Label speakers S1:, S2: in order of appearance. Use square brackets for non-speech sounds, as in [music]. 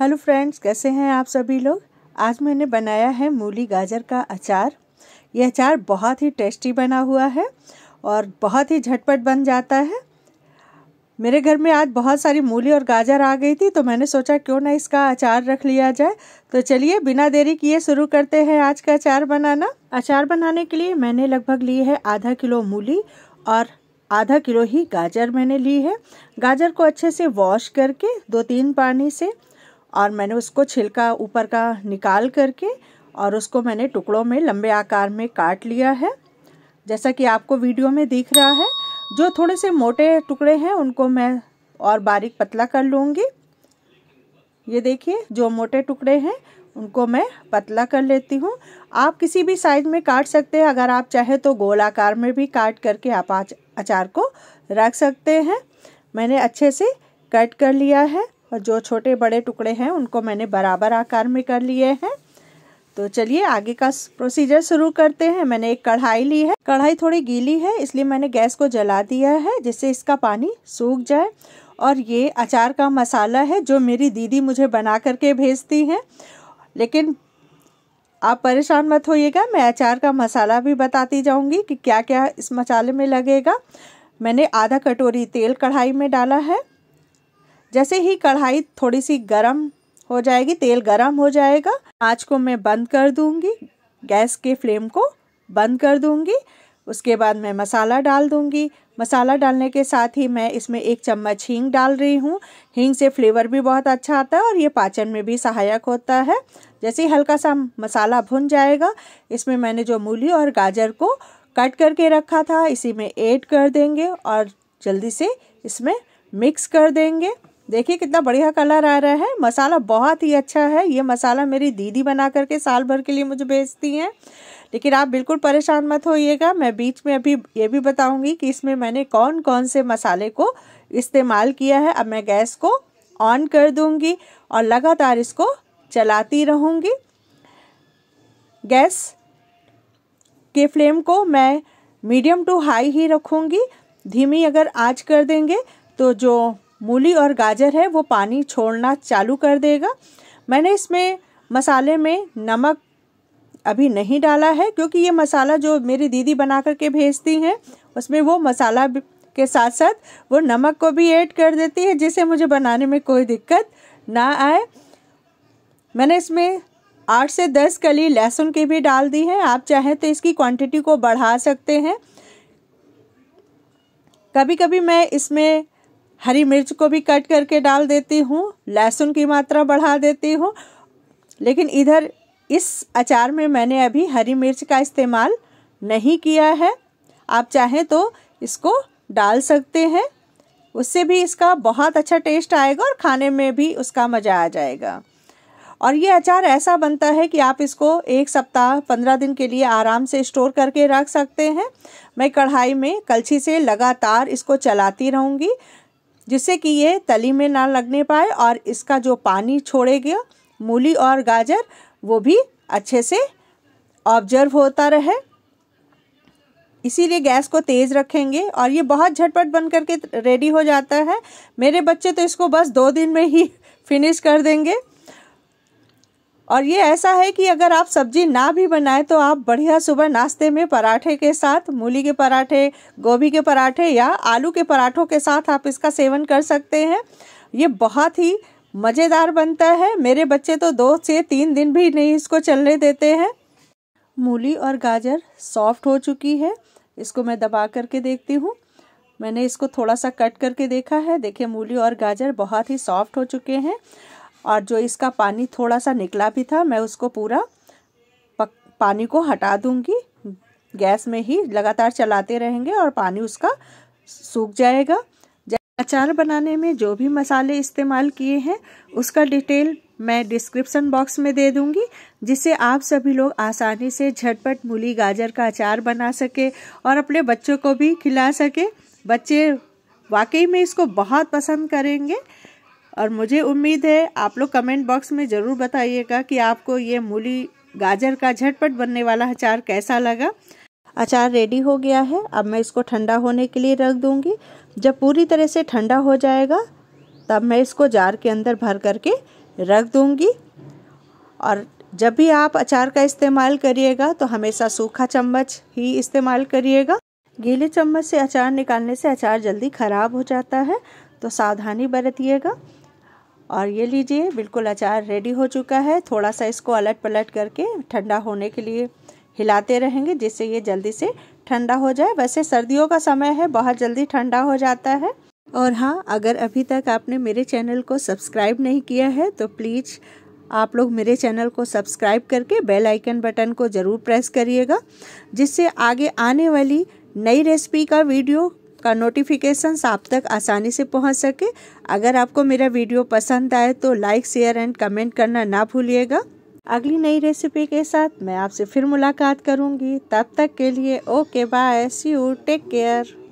S1: hello friends कैसे हैं आप सभी लोग आज मैंने बनाया है मूली गाजर का अचार ये अचार बहुत ही टेस्टी बना हुआ है और बहुत ही झटपट बन जाता है मेरे घर में आज बहुत सारी मूली और गाजर आ गई थी तो मैंने सोचा क्यों ना इसका अचार रख लिया जाए तो चलिए बिना देरी किए शुरू करते हैं आज का अचार बनाना अचार बनाने के लिए मैंने लगभग ली है आधा किलो मूली और आधा किलो ही गाजर मैंने ली है गाजर को अच्छे से वॉश करके दो तीन पानी से और मैंने उसको छिलका ऊपर का निकाल करके और उसको मैंने टुकड़ों में लंबे आकार में काट लिया है जैसा कि आपको वीडियो में दिख रहा है जो थोड़े से मोटे टुकड़े हैं उनको मैं और बारीक पतला कर लूँगी ये देखिए जो मोटे टुकड़े हैं उनको मैं पतला कर लेती हूँ आप किसी भी साइज में काट सकते हैं अगर आप चाहे तो गोल आकार में भी काट करके आप अचार को रख सकते हैं मैंने अच्छे से कट कर लिया है और जो छोटे बड़े टुकड़े हैं उनको मैंने बराबर आकार में कर लिए हैं तो चलिए आगे का प्रोसीजर शुरू करते हैं मैंने एक कढ़ाई ली है कढ़ाई थोड़ी गीली है इसलिए मैंने गैस को जला दिया है जिससे इसका पानी सूख जाए और ये अचार का मसाला है जो मेरी दीदी मुझे बना करके भेजती हैं लेकिन आप परेशान मत होइएगा मैं अचार का मसाला भी बताती जाऊंगी कि क्या क्या इस मसाले में लगेगा मैंने आधा कटोरी तेल कढ़ाई में डाला है जैसे ही कढ़ाई थोड़ी सी गर्म हो जाएगी तेल गर्म हो जाएगा आँच को मैं बंद कर दूँगी गैस के फ्लेम को बंद कर दूँगी उसके बाद मैं मसाला डाल दूँगी मसाला डालने के साथ ही मैं इसमें एक चम्मच हींग डाल रही हूँ हींग से फ्लेवर भी बहुत अच्छा आता है और ये पाचन में भी सहायक होता है जैसे ही हल्का सा मसाला भुन जाएगा इसमें मैंने जो मूली और गाजर को कट करके रखा था इसी में ऐड कर देंगे और जल्दी से इसमें मिक्स कर देंगे देखिए कितना बढ़िया कलर आ रहा है मसाला बहुत ही अच्छा है ये मसाला मेरी दीदी बना करके साल भर के लिए मुझे बेचती हैं लेकिन आप बिल्कुल परेशान मत होइएगा मैं बीच में अभी ये भी बताऊंगी कि इसमें मैंने कौन कौन से मसाले को इस्तेमाल किया है अब मैं गैस को ऑन कर दूंगी और लगातार इसको चलाती रहूँगी गैस के फ्लेम को मैं मीडियम टू हाई ही रखूँगी धीमी अगर आँच कर देंगे तो जो मूली और गाजर है वो पानी छोड़ना चालू कर देगा मैंने इसमें मसाले में नमक अभी नहीं डाला है क्योंकि ये मसाला जो मेरी दीदी बना कर के भेजती हैं उसमें वो मसाला के साथ साथ वो नमक को भी ऐड कर देती है जिससे मुझे बनाने में कोई दिक्कत ना आए मैंने इसमें आठ से दस कली लहसुन की भी डाल दी है आप चाहें तो इसकी क्वांटिटी को बढ़ा सकते हैं कभी कभी मैं इसमें हरी मिर्च को भी कट करके डाल देती हूँ लहसुन की मात्रा बढ़ा देती हूँ लेकिन इधर इस अचार में मैंने अभी हरी मिर्च का इस्तेमाल नहीं किया है आप चाहें तो इसको डाल सकते हैं उससे भी इसका बहुत अच्छा टेस्ट आएगा और खाने में भी उसका मज़ा आ जाएगा और ये अचार ऐसा बनता है कि आप इसको एक सप्ताह पंद्रह दिन के लिए आराम से स्टोर करके रख सकते हैं मैं कढ़ाई में कलछी से लगातार इसको चलाती रहूँगी जिससे कि ये तली में ना लगने पाए और इसका जो पानी छोड़ेगा मूली और गाजर वो भी अच्छे से ऑब्जर्व होता रहे इसीलिए गैस को तेज़ रखेंगे और ये बहुत झटपट बन करके रेडी हो जाता है मेरे बच्चे तो इसको बस दो दिन में ही फिनिश [laughs] कर देंगे और ये ऐसा है कि अगर आप सब्जी ना भी बनाएं तो आप बढ़िया सुबह नाश्ते में पराठे के साथ मूली के पराठे गोभी के पराठे या आलू के पराठों के साथ आप इसका सेवन कर सकते हैं ये बहुत ही मज़ेदार बनता है मेरे बच्चे तो दो से तीन दिन भी नहीं इसको चलने देते हैं मूली और गाजर सॉफ्ट हो चुकी है इसको मैं दबा करके देखती हूँ मैंने इसको थोड़ा सा कट करके देखा है देखिए मूली और गाजर बहुत ही सॉफ्ट हो चुके हैं और जो इसका पानी थोड़ा सा निकला भी था मैं उसको पूरा पानी को हटा दूंगी गैस में ही लगातार चलाते रहेंगे और पानी उसका सूख जाएगा अचार बनाने में जो भी मसाले इस्तेमाल किए हैं उसका डिटेल मैं डिस्क्रिप्शन बॉक्स में दे दूंगी जिससे आप सभी लोग आसानी से झटपट मूली गाजर का अचार बना सके और अपने बच्चों को भी खिला सके बच्चे वाकई में इसको बहुत पसंद करेंगे और मुझे उम्मीद है आप लोग कमेंट बॉक्स में ज़रूर बताइएगा कि आपको ये मूली गाजर का झटपट बनने वाला अचार कैसा लगा अचार रेडी हो गया है अब मैं इसको ठंडा होने के लिए रख दूँगी जब पूरी तरह से ठंडा हो जाएगा तब मैं इसको जार के अंदर भर करके रख दूँगी और जब भी आप अचार का इस्तेमाल करिएगा तो हमेशा सूखा चम्मच ही इस्तेमाल करिएगा गीले चम्मच से अचार निकालने से अचार जल्दी ख़राब हो जाता है तो सावधानी बरतिएगा और ये लीजिए बिल्कुल अचार रेडी हो चुका है थोड़ा सा इसको अलट पलट करके ठंडा होने के लिए हिलाते रहेंगे जिससे ये जल्दी से ठंडा हो जाए वैसे सर्दियों का समय है बहुत जल्दी ठंडा हो जाता है और हाँ अगर अभी तक आपने मेरे चैनल को सब्सक्राइब नहीं किया है तो प्लीज़ आप लोग मेरे चैनल को सब्सक्राइब करके बेल आइकन बटन को ज़रूर प्रेस करिएगा जिससे आगे आने वाली नई रेसिपी का वीडियो का नोटिफिकेशन आप तक आसानी से पहुंच सके अगर आपको मेरा वीडियो पसंद आए तो लाइक शेयर एंड कमेंट करना ना भूलिएगा अगली नई रेसिपी के साथ मैं आपसे फिर मुलाकात करूंगी तब तक के लिए okay bye see you take care